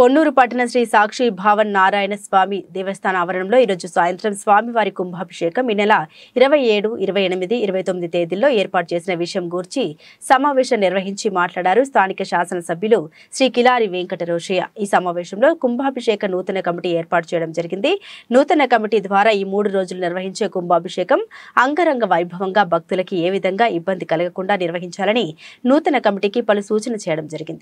కొన్నూరు పట్టణ శ్రీ సాక్షి భావన్ నారాయణ స్వామి దేవస్థాన ఆవరణలో ఈరోజు సాయంత్రం స్వామివారి కుంభాభిషేకం ఈ నెల ఇరవై ఏడు ఇరవై ఎనిమిది ఇరవై తొమ్మిది తేదీల్లో ఏర్పాటు చేసిన విషయం గూర్చి సమావేశం నిర్వహించి మాట్లాడారు స్థానిక శాసనసభ్యులు శ్రీ కిలారి వెంకటరోషయ్య ఈ సమావేశంలో కుంభాభిషేక నూతన కమిటీ ఏర్పాటు చేయడం జరిగింది నూతన కమిటీ ద్వారా ఈ మూడు రోజులు నిర్వహించే కుంభాభిషేకం అంగరంగ వైభవంగా భక్తులకి ఏ విధంగా ఇబ్బంది కలగకుండా నిర్వహించాలని నూతన కమిటీకి పలు సూచన చేయడం జరిగింది